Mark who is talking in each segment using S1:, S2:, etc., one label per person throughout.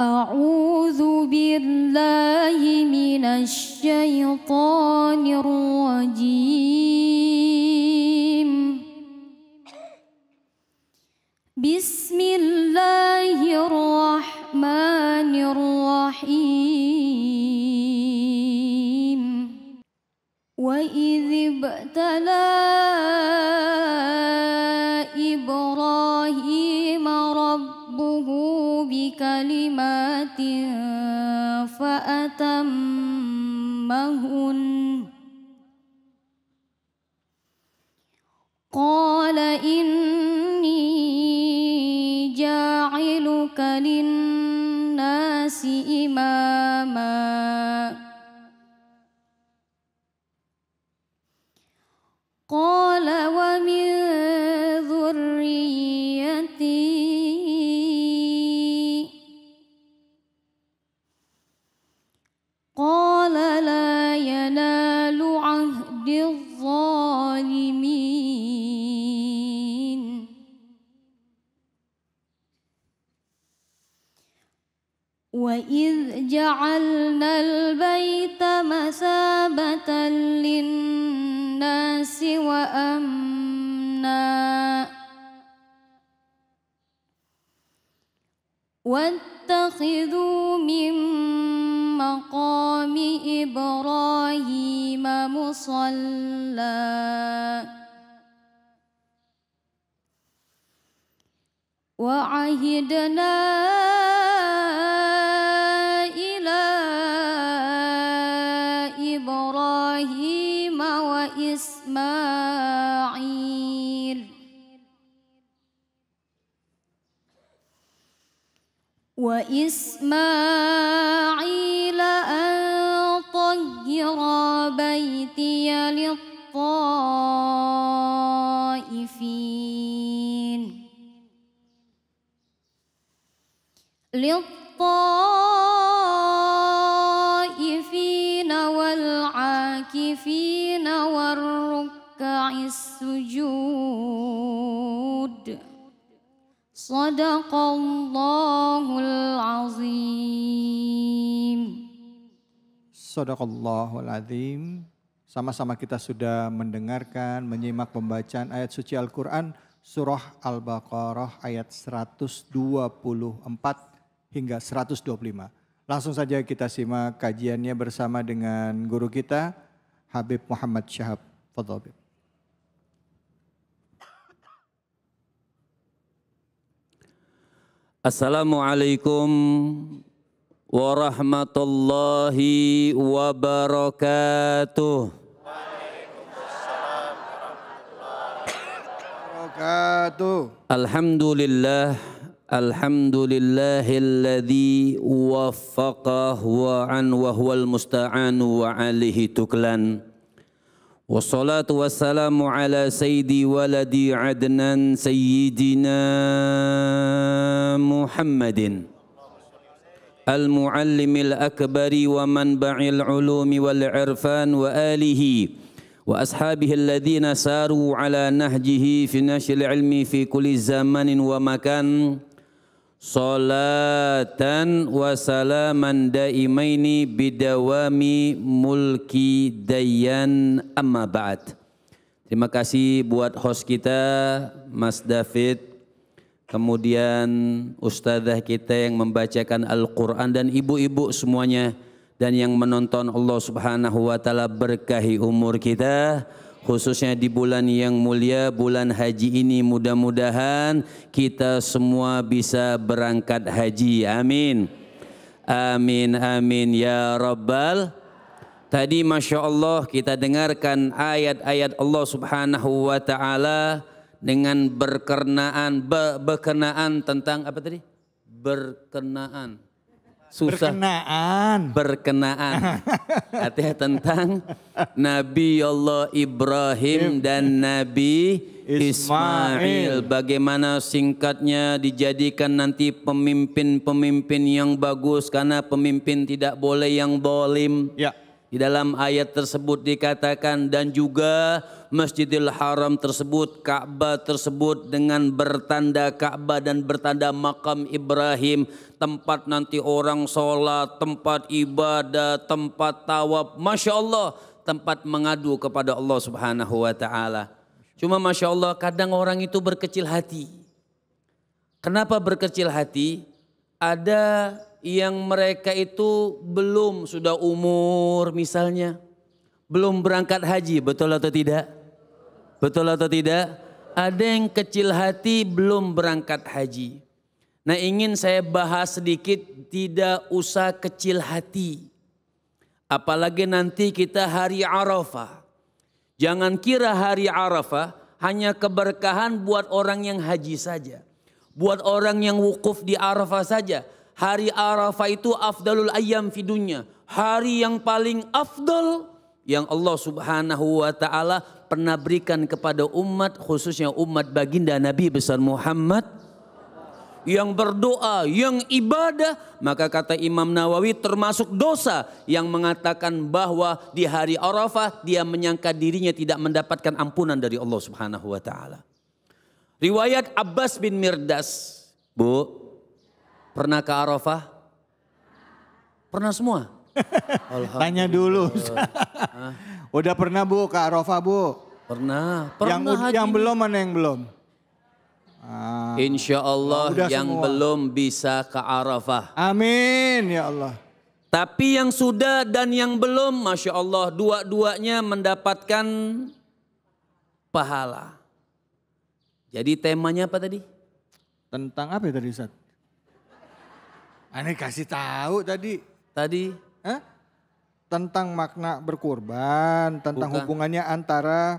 S1: أعوذ بالله من الشيطان الرجيم بسم الله الرحمن الرحيم وإذ ابتلاه كلمات فأتمهن قال إني جاعلك للناس إماما قال ومن جعلنا البيت مثابة للناس وأمنا واتخذوا من مقام إبراهيم مصلى وعهدنا وإسماعيل أن طهر بيتي للطائفين للطائفين والعاكفين والركع السجود Sadaqallahul azim.
S2: Sadaqallahul azim. Sama-sama kita sudah mendengarkan, menyimak pembacaan ayat suci Al-Quran surah Al-Baqarah ayat 124 hingga 125. Langsung saja kita simak kajiannya bersama dengan guru kita Habib Muhammad Syahab.
S3: Fadhabib. Assalamualaikum warahmatullahi wabarakatuh. Waalaikumsalam warahmatullahi wabarakatuh. Alhamdulillah Alhamdulillahilladzi wa an wa musta'an wa والصلاة والسلام على سيدي ولدي عدنان سيدنا محمد المعلم الأكبر ومنبع العلوم والعرفان وآله وأصحابه الذين ساروا على نهجه في نشر العلم في كل زمان ومكان salatan wa salaman daimaini bidawami mulki dayan amma ba'd. Terima kasih buat host kita Mas David kemudian ustazah kita yang membacakan Al-Qur'an dan ibu-ibu semuanya dan yang menonton Allah Subhanahu wa taala berkahi umur kita khususnya di bulan yang mulia bulan haji ini mudah-mudahan kita semua bisa berangkat haji amin amin amin ya rabbal tadi masya Allah kita dengarkan ayat-ayat Allah subhanahu wa ta'ala dengan berkenaan be, berkenaan tentang apa tadi berkenaan susah
S1: berkenaan
S3: berkenaan artinya tentang Nabi Allah Ibrahim dan Nabi Ismail bagaimana singkatnya dijadikan nanti pemimpin-pemimpin yang bagus karena pemimpin tidak boleh yang bolim. ya di dalam ayat tersebut dikatakan dan juga Masjidil Haram tersebut, Ka'bah tersebut dengan bertanda Ka'bah dan bertanda makam Ibrahim, tempat nanti orang sholat, tempat ibadah, tempat tawaf, masya Allah, tempat mengadu kepada Allah Subhanahu Wa Taala. Cuma masya Allah, kadang orang itu berkecil hati. Kenapa berkecil hati? Ada yang mereka itu belum sudah umur misalnya. Belum berangkat haji, betul atau tidak? Betul atau tidak? Ada yang kecil hati belum berangkat haji. Nah ingin saya bahas sedikit tidak usah kecil hati. Apalagi nanti kita hari Arafah. Jangan kira hari Arafah hanya keberkahan buat orang yang haji saja. Buat orang yang wukuf di Arafah saja hari Arafah itu afdalul ayam fidunya. Hari yang paling afdal yang Allah subhanahu wa ta'ala pernah berikan kepada umat khususnya umat baginda Nabi besar Muhammad yang berdoa, yang ibadah, maka kata Imam Nawawi termasuk dosa yang mengatakan bahwa di hari Arafah dia menyangka dirinya tidak mendapatkan ampunan dari Allah Subhanahu wa taala. Riwayat Abbas bin Mirdas, Bu, Pernah ke Arafah? Pernah semua? Tanya dulu. Udah pernah Bu ke Arafah Bu? Pernah. Pernah yang, yang belum
S2: mana yang belum?
S3: Ah, Insya Allah oh, Udah yang semua. belum bisa ke Arafah. Amin ya Allah. Tapi yang sudah dan yang belum, Masya Allah dua-duanya mendapatkan pahala. Jadi temanya apa tadi? Tentang apa ya tadi Ustaz? Aneh kasih tahu tadi. Tadi?
S2: Hah? Tentang makna berkorban tentang Bukan. hubungannya antara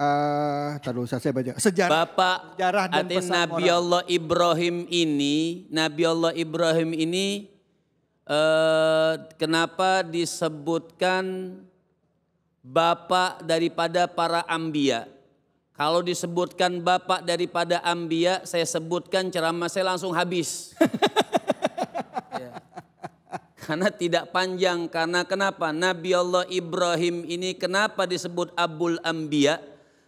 S2: uh, eh, tadi usah saya baca sejarah Bapak sejarah dan pesan Nabi orang. Allah
S3: Ibrahim ini, Nabi Allah Ibrahim ini uh, kenapa disebutkan bapak daripada para ambia? Kalau disebutkan bapak daripada ambia, saya sebutkan ceramah saya langsung habis. Karena tidak panjang, karena kenapa? Nabi Allah Ibrahim ini kenapa disebut Abul Ambia?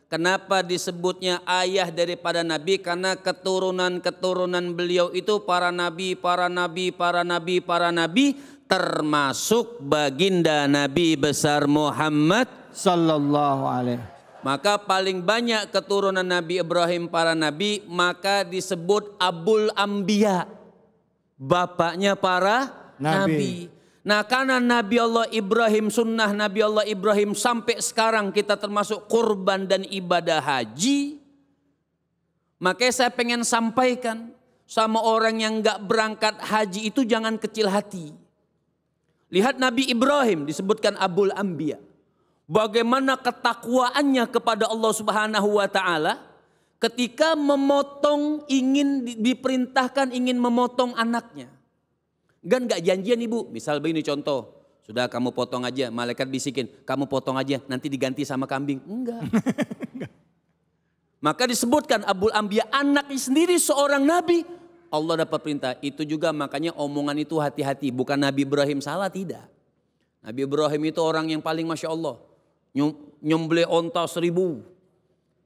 S3: Kenapa disebutnya ayah daripada Nabi? Karena keturunan-keturunan beliau itu para nabi, para nabi, para nabi, para nabi termasuk baginda Nabi besar Muhammad
S2: sallallahu alaihi
S3: maka paling banyak keturunan Nabi Ibrahim para nabi maka disebut Abul Ambia. bapaknya para nabi. nabi. Nah karena Nabi Allah Ibrahim, sunnah Nabi Allah Ibrahim sampai sekarang kita termasuk kurban dan ibadah haji. Makanya saya pengen sampaikan sama orang yang nggak berangkat haji itu jangan kecil hati. Lihat Nabi Ibrahim disebutkan Abul Ambiya. Bagaimana ketakwaannya kepada Allah Subhanahu wa taala ketika memotong ingin diperintahkan ingin memotong anaknya. Gan gak janjian ibu. Misal begini contoh. Sudah kamu potong aja, malaikat bisikin, kamu potong aja, nanti diganti sama kambing. Enggak. Maka disebutkan Abul Ambiya anaknya sendiri seorang nabi. Allah dapat perintah. Itu juga makanya omongan itu hati-hati. Bukan Nabi Ibrahim salah, tidak. Nabi Ibrahim itu orang yang paling Masya Allah. Nyom, nyemble onta seribu.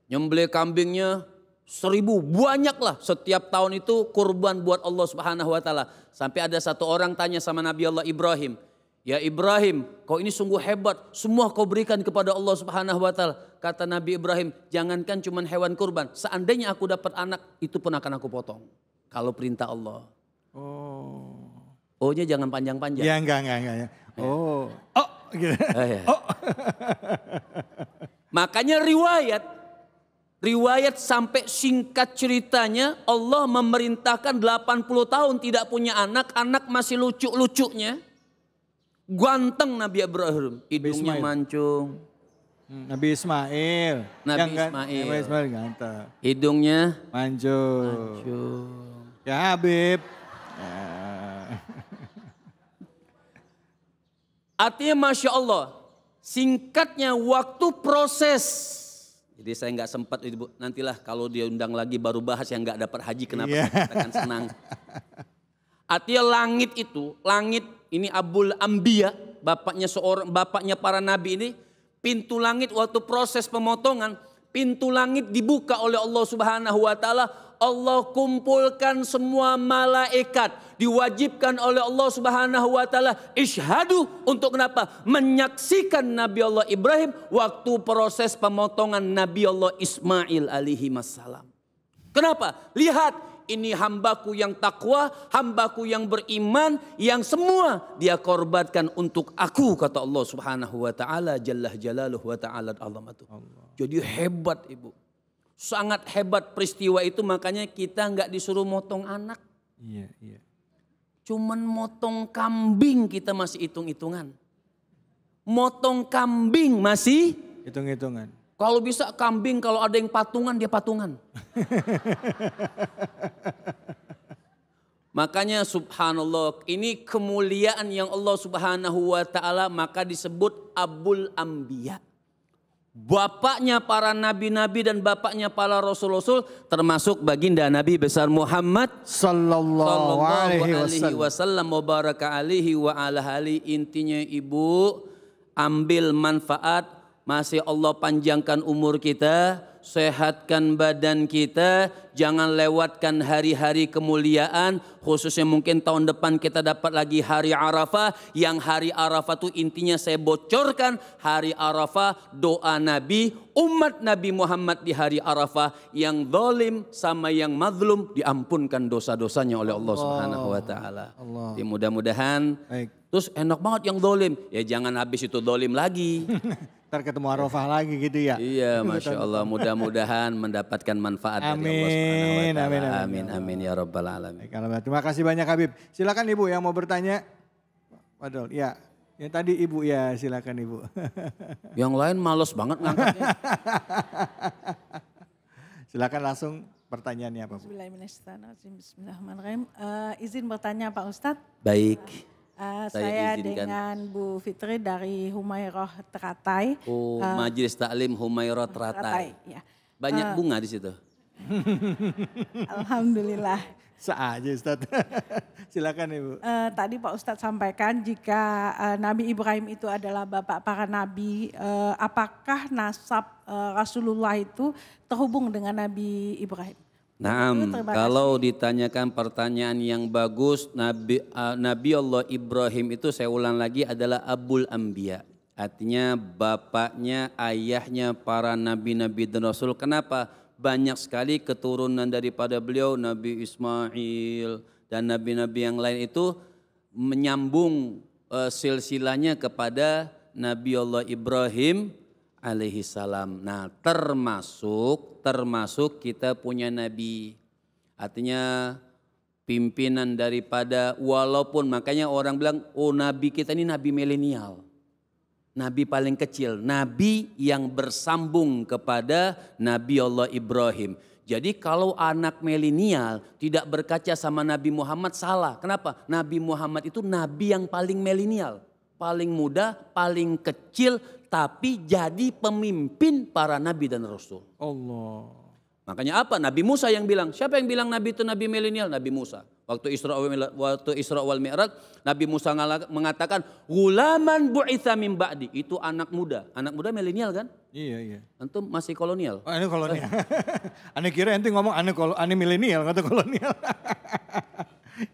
S3: Nyemble kambingnya seribu banyaklah setiap tahun itu kurban buat Allah Subhanahu wa taala. Sampai ada satu orang tanya sama Nabi Allah Ibrahim, "Ya Ibrahim, kau ini sungguh hebat, semua kau berikan kepada Allah Subhanahu wa taala." Kata Nabi Ibrahim, "Jangankan cuma hewan kurban, seandainya aku dapat anak, itu pun akan aku potong." Kalau perintah Allah. Oh. oh jangan panjang-panjang. Ya enggak enggak enggak. Ya. Oh. oh. Gitu. Eh, ya. oh. Makanya riwayat Riwayat sampai singkat ceritanya Allah memerintahkan 80 tahun tidak punya anak, anak masih lucu-lucunya. Ganteng Nabi Ibrahim, hidungnya mancung. Hmm, Nabi Ismail. Nabi yang Ismail. Nabi Ismail ganteng. Hidungnya mancung. Mancung.
S2: Ya Habib. Ya.
S3: Artinya Masya Allah, singkatnya waktu proses jadi saya nggak sempat ibu nantilah kalau dia undang lagi baru bahas yang nggak dapat haji kenapa yeah. akan senang. Artinya langit itu, langit ini Abul Ambia, bapaknya seorang bapaknya para nabi ini, pintu langit waktu proses pemotongan pintu langit dibuka oleh Allah Subhanahu wa taala, Allah kumpulkan semua malaikat, diwajibkan oleh Allah Subhanahu wa taala isyhadu untuk kenapa? Menyaksikan Nabi Allah Ibrahim waktu proses pemotongan Nabi Allah Ismail alaihi masalam. Kenapa? Lihat ini hambaku yang takwa, hambaku yang beriman, yang semua dia korbankan untuk aku, kata Allah subhanahu wa ta'ala, jallah jalaluhu wa ta'ala Allah. Jadi hebat ibu. Sangat hebat peristiwa itu makanya kita nggak disuruh motong anak.
S2: Iya, iya.
S3: Cuman motong kambing kita masih hitung-hitungan. Motong kambing masih
S2: hitung-hitungan
S3: kalau bisa kambing, kalau ada yang patungan dia patungan. Makanya subhanallah ini kemuliaan yang Allah subhanahu wa ta'ala maka disebut Abul Ambiya. Bapaknya para nabi-nabi dan bapaknya para rasul-rasul termasuk baginda Nabi besar Muhammad sallallahu, alaihi, wasallam mubarak alaihi wa ala intinya ibu ambil manfaat masih Allah panjangkan umur kita, sehatkan badan kita, jangan lewatkan hari-hari kemuliaan, khususnya mungkin tahun depan kita dapat lagi hari Arafah, yang hari Arafah itu intinya saya bocorkan, hari Arafah doa Nabi, umat Nabi Muhammad di hari Arafah, yang dolim sama yang mazlum, diampunkan dosa-dosanya oleh Allah, Allah Subhanahu Wa Taala. Mudah-mudahan Terus enak banget yang dolim. Ya jangan habis itu dolim lagi. Ntar ketemu Arofah lagi gitu ya. Iya Masya Allah mudah-mudahan mendapatkan manfaat amin. dari Allah SWT. Amin, amin, amin, amin, ya Rabbal Alamin.
S2: Terima kasih banyak Habib. Silakan Ibu yang mau bertanya. Waduh, ya yang tadi ibu ya silakan ibu. Yang lain males banget ngangkatnya. silakan langsung pertanyaannya apa Bu?
S1: Bismillahirrahmanirrahim. Uh, izin bertanya Pak Ustadz.
S3: Baik. Uh,
S1: Eh, saya, saya dengan
S3: Bu Fitri dari Humairah Teratai. Oh, uh, Majelis Taklim Humairah Teratai. Teratai ya. Banyak uh, bunga di situ. Alhamdulillah.
S2: Saja Ustaz. Silakan Ibu.
S3: Uh, tadi Pak Ustadz sampaikan jika uh, Nabi Ibrahim itu adalah bapak para nabi, uh, apakah nasab uh, Rasulullah itu terhubung dengan Nabi Ibrahim? Nah, kalau ditanyakan pertanyaan yang bagus, Nabi, uh, Nabi Allah Ibrahim itu saya ulang lagi adalah Abul Ambiya. Artinya bapaknya, ayahnya para nabi-nabi dan rasul. Kenapa? Banyak sekali keturunan daripada beliau, Nabi Ismail dan nabi-nabi yang lain itu menyambung uh, silsilahnya kepada Nabi Allah Ibrahim alaihi salam. Nah, termasuk termasuk kita punya nabi. Artinya pimpinan daripada walaupun makanya orang bilang oh nabi kita ini nabi milenial. Nabi paling kecil, nabi yang bersambung kepada Nabi Allah Ibrahim. Jadi kalau anak milenial tidak berkaca sama Nabi Muhammad salah. Kenapa? Nabi Muhammad itu nabi yang paling milenial, paling muda, paling kecil tapi jadi pemimpin para nabi dan rasul. Allah. Makanya apa? Nabi Musa yang bilang. Siapa yang bilang nabi itu nabi milenial? Nabi Musa. Waktu Isra waktu Isra wal Mi'raj, Nabi Musa mengatakan, "Gulaman bu'itsa min ba'di." Itu anak muda. Anak muda milenial kan? Iya, iya. Antum masih kolonial. Oh, ini anu kolonial. ane kira ente ngomong ane kol ane milenial kata kolonial.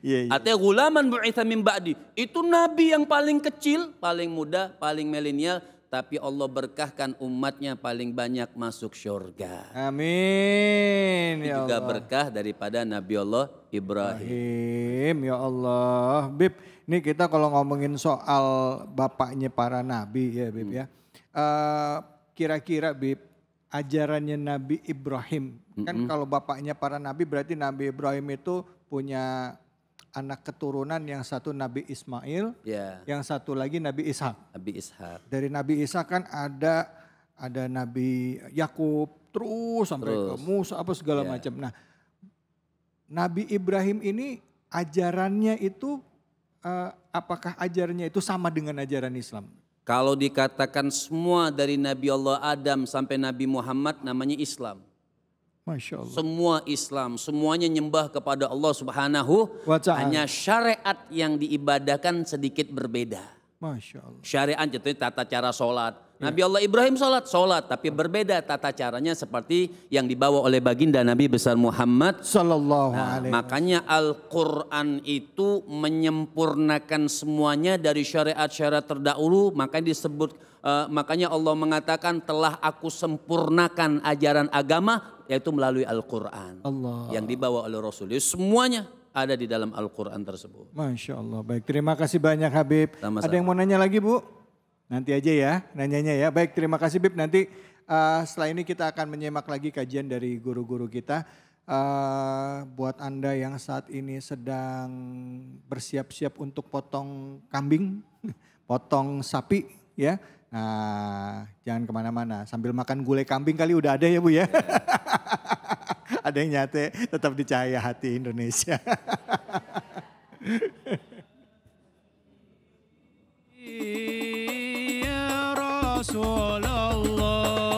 S3: Iya, iya. Artinya gulaman bu'itha min ba'di. Itu nabi yang paling kecil, paling muda, paling milenial tapi Allah berkahkan umatnya paling banyak masuk syurga.
S2: Amin. Ini ya juga Allah. berkah
S3: daripada Nabi Allah
S2: Ibrahim. Ya Allah. Bib, ini kita kalau ngomongin soal bapaknya para nabi ya Bib hmm. ya. Eh, kira-kira uh, kira Bib, ajarannya Nabi Ibrahim. Hmm. Kan kalau bapaknya para nabi berarti Nabi Ibrahim itu punya anak keturunan yang satu Nabi Ismail, yeah. yang satu lagi Nabi Ishak. Nabi Ishak. Dari Nabi Ishak kan ada ada Nabi Yakub terus sampai terus. ke Musa apa segala yeah. macam. Nah, Nabi Ibrahim ini ajarannya itu uh, apakah ajarannya itu sama dengan
S3: ajaran Islam? Kalau dikatakan semua dari Nabi Allah Adam sampai Nabi Muhammad namanya Islam. Masya Allah. Semua Islam, semuanya nyembah kepada Allah Subhanahu Hanya syariat yang diibadahkan sedikit berbeda. Masya Allah. Syariat contohnya tata cara sholat, Ya. Nabi Allah Ibrahim sholat, sholat. Tapi berbeda tata caranya seperti yang dibawa oleh baginda Nabi besar Muhammad. Sallallahu nah, alaihi Makanya Al-Quran itu menyempurnakan semuanya dari syariat-syariat terdahulu. Makanya disebut, uh, makanya Allah mengatakan telah aku sempurnakan ajaran agama yaitu melalui Al-Quran. Yang dibawa oleh Rasul. Jadi ya, semuanya ada di dalam Al-Quran tersebut.
S2: Masya Allah. Baik, terima kasih banyak Habib. Sama-sama. Ada yang mau nanya lagi Bu? Nanti aja ya nanyanya ya. Baik terima kasih Bib. Nanti uh, setelah ini kita akan menyimak lagi kajian dari guru-guru kita. Uh, buat Anda yang saat ini sedang bersiap-siap untuk potong kambing, potong sapi ya. Nah jangan kemana-mana sambil makan gulai kambing kali udah ada ya Bu ya. ada yang nyate tetap dicaya hati Indonesia.
S1: يا رسول الله